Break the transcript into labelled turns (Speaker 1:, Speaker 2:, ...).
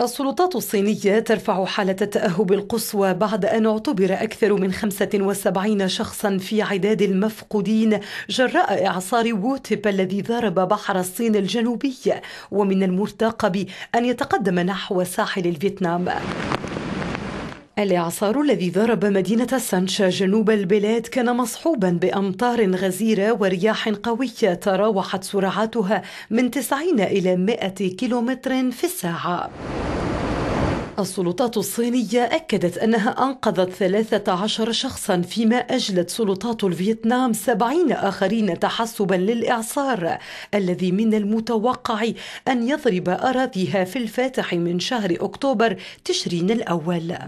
Speaker 1: السلطات الصينية ترفع حالة التأهب القصوى بعد أن اعتبر أكثر من 75 شخصا في عداد المفقودين جراء إعصار ووتب الذي ضرب بحر الصين الجنوبي ومن المرتقب أن يتقدم نحو ساحل الفيتنام الإعصار الذي ضرب مدينة سانشا جنوب البلاد كان مصحوبا بأمطار غزيرة ورياح قوية تراوحت سرعاتها من 90 إلى 100 كيلومتر في الساعة. السلطات الصينية أكدت أنها أنقذت 13 شخصا فيما أجلت سلطات الفيتنام 70 آخرين تحسبا للإعصار الذي من المتوقع أن يضرب أراضيها في الفاتح من شهر أكتوبر تشرين الأول.